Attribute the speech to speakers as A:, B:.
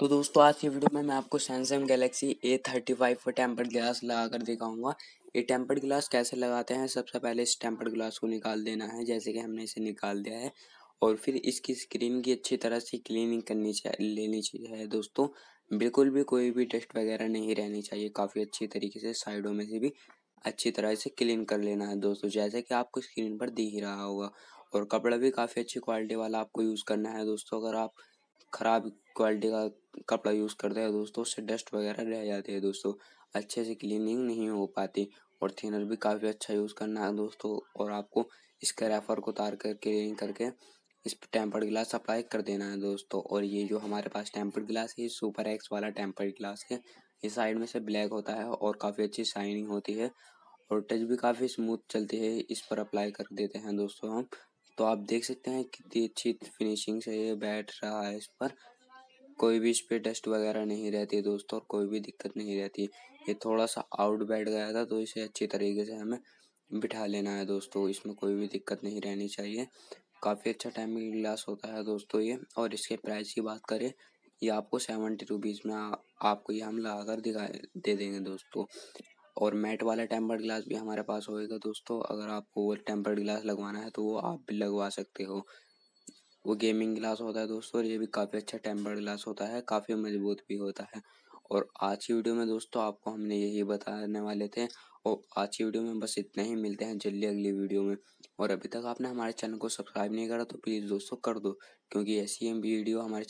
A: तो दोस्तों आज की वीडियो में मैं आपको Samsung Galaxy A thirty five पर टेम्पर्ड ग्लास लगा कर दिखाऊंगा ये टेम्पर्ड ग्लास कैसे लगाते हैं सबसे पहले इस टेम्पर्ड ग्लास को निकाल देना है जैसे कि हमने इसे निकाल दिया है और फिर इसकी स्क्रीन की अच्छी तरह से क्लीनिंग करनी चाहिए लेनी चाहिए दोस्तों बिल्कुल भी कोई भी डस्ट वगैरह नहीं रहनी चाहिए काफ़ी अच्छी तरीके से साइडों में से भी अच्छी तरह से क्लीन कर लेना है दोस्तों जैसे कि आपको स्क्रीन पर दिख ही रहा होगा और कपड़ा भी काफ़ी अच्छी क्वालिटी वाला आपको यूज़ करना है दोस्तों अगर आप ख़राब क्वालिटी का कपड़ा यूज़ करते हैं दोस्तों उससे डस्ट वगैरह रह जाते हैं दोस्तों अच्छे से क्लीनिंग नहीं हो पाती और थिनर भी काफ़ी अच्छा यूज़ करना है दोस्तों और आपको इसके रेफर को उतार कर क्लीन करके इस पर टेम्पर्ड ग्लास अप्लाई कर देना है दोस्तों और ये जो हमारे पास टेम्पर्ड ग्लास है ये सुपर एक्स वाला टेम्पर्ड ग्लास है ये साइड में से ब्लैक होता है और काफ़ी अच्छी शाइनिंग होती है और टच भी काफ़ी स्मूथ चलती है इस पर अप्लाई कर देते हैं दोस्तों हम तो आप देख सकते हैं कितनी अच्छी फिनिशिंग से ये बैठ रहा है इस पर कोई भी इस पर डस्ट वगैरह नहीं रहती है दोस्तों और कोई भी दिक्कत नहीं रहती ये थोड़ा सा आउट बैठ गया था तो इसे अच्छी तरीके से हमें बिठा लेना है दोस्तों इसमें कोई भी दिक्कत नहीं रहनी चाहिए काफ़ी अच्छा टाइमिंग ग्लास होता है दोस्तों ये और इसके प्राइस की बात करें ये आपको सेवेंटी रुपीज़ में आ, आपको ये हम लगा कर दिखा दे देंगे दोस्तों और मैट वाला टेम्पर्ड ग्लास भी हमारे पास होएगा दोस्तों अगर आपको वो टेम्पर्ड ग्लास लगवाना है तो वो आप भी लगवा सकते हो वो गेमिंग ग्लास होता है दोस्तों और ये भी काफ़ी अच्छा टेम्पर ग्लास होता है काफ़ी मजबूत भी होता है और आज की वीडियो में दोस्तों आपको हमने यही बताने वाले थे और आज की वीडियो में बस इतने ही मिलते हैं जल्दी अगली वीडियो में और अभी तक आपने हमारे चैनल को सब्सक्राइब नहीं करा तो प्लीज़ दोस्तों कर दो क्योंकि ऐसी वीडियो हमारे